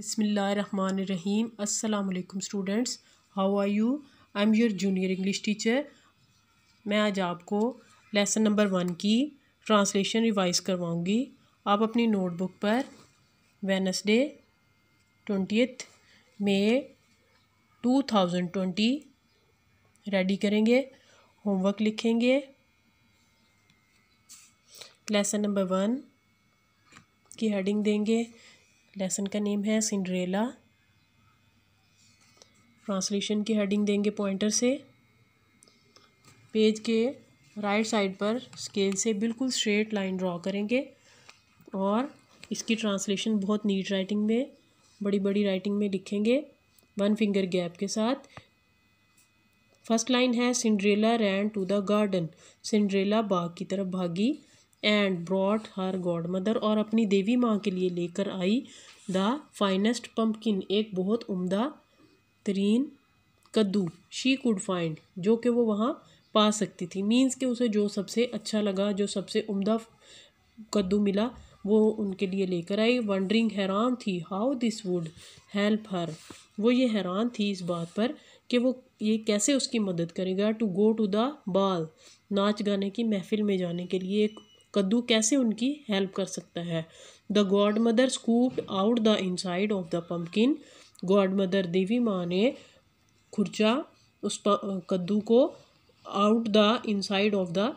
Bismillahirrahmanirrahim. Assalamu students how are you I am your junior English teacher मैं आज आपको lesson number one की translation revise करवाऊंगी आप अपनी नोटबुक पर Wednesday eighth May two thousand twenty ready करेंगे होमवर्क लिखेंगे लेसन नंबर वन की हेडिंग देंगे लेसन का नेम है सिंड्रेला ट्रांसलेशन की हेडिंग देंगे पॉइंटर से पेज के राइट साइड पर स्केल से बिल्कुल स्ट्रेट लाइन ड्रॉ करेंगे और इसकी ट्रांसलेशन बहुत नीट राइटिंग में बड़ी बड़ी राइटिंग में लिखेंगे वन फिंगर गैप के साथ फर्स्ट लाइन है Cinderella ran to the garden Cinderella बाग की तरफ भागी and brought her god mother और अपनी देवी माँ के लिए लेकर आई द फाइनेस्ट पम्पकिन एक बहुत उम्दा तरीन कद्दू शी कुड फाइंड जो कि वो वहाँ पा सकती थी मीन्स के उसे जो सबसे अच्छा लगा जो सबसे उम्दा कद्दू मिला वो उनके लिए लेकर आई वंडरिंग हैरान थी how this would help her वो ये हैरान थी इस बात पर कि वो ये कैसे उसकी मदद करेगा टू गो टू द बाल नाच गाने की महफिल में जाने के लिए एक कद्दू कैसे उनकी हेल्प कर सकता है the god mother scoop out the inside of the pumpkin god mother देवी माँ ने खुर्चा उस कद्दू को out the inside of the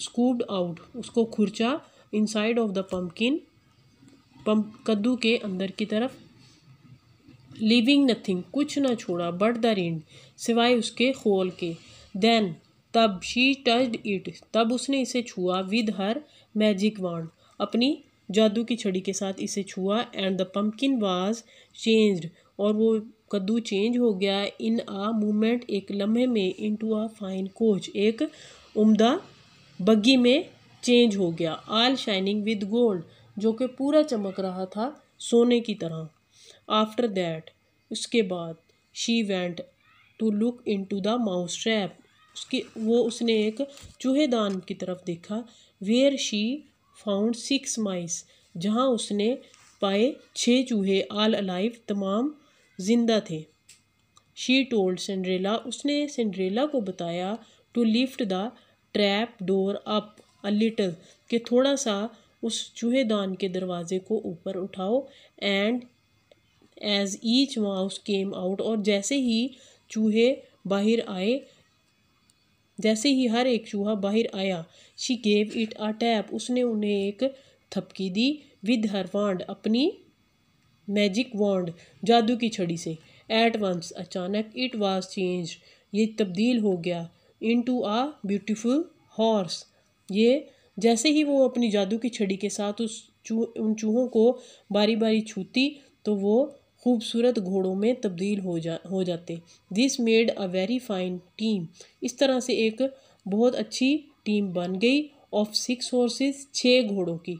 scooped out उसको खुर्चा inside of the pumpkin pump कद्दू के अंदर की तरफ लिविंग नथिंग कुछ ना छोड़ा बट द रिंड सिवाय उसके खोल के देन तब शी टच्ड इट तब उसने इसे छुआ विद हर मैजिक वांड अपनी जादू की छड़ी के साथ इसे छुआ and the pumpkin was change और वो कद्दू चेंज हो गया इन आ मोमेंट एक लम्हे में into a fine coach एक उम्दा बग्गी में चेंज हो गया आल शाइनिंग विद गोल्ड जो कि पूरा चमक रहा था सोने की तरह आफ्टर दैट उसके बाद she went to look into the mouse trap उसके वो उसने एक चूहेदान की तरफ देखा where she found six mice जहाँ उसने पाए छः चूहे आल अलाइव तमाम जिंदा थे शी टोल्ड सेंड्रेला उसने सेंड्रेला को बताया to lift the trap door up a little कि थोड़ा सा उस चूहेदान के दरवाजे को ऊपर उठाओ and as each mouse came out और जैसे ही चूहे बाहर आए जैसे ही हर एक चूहा बाहर आया she gave it a tap उसने उन्हें एक थपकी दी विद हर वांड अपनी मैजिक वांड जादू की छड़ी से एट वंस अचानक इट वाज चेंज ये तब्दील हो गया into a beautiful horse ये जैसे ही वो अपनी जादू की छड़ी के साथ उस चू उन चूहों को बारी बारी छूती तो वो खूबसूरत घोड़ों में तब्दील हो जा हो जाते this made a very fine team इस तरह से एक बहुत अच्छी टीम बन गई ऑफ सिक्स हॉर्सेस छः घोड़ों की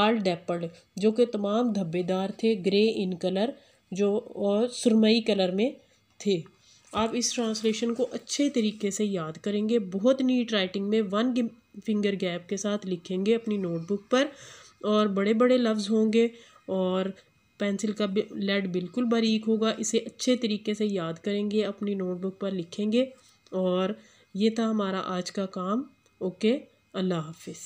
आल डेपर्ड जो कि तमाम धब्बेदार थे ग्रे इन कलर जो और सुरमई कलर में थे आप इस ट्रांसलेशन को अच्छे तरीके से याद करेंगे बहुत नीट राइटिंग में वन फिंगर गैप के साथ लिखेंगे अपनी नोटबुक पर और बड़े बड़े लफ्ज़ होंगे और पेंसिल का लेड बिल्कुल बारीक होगा इसे अच्छे तरीके से याद करेंगे अपनी नोटबुक पर लिखेंगे और ये था हमारा आज का काम ओके अल्लाह हाफिज़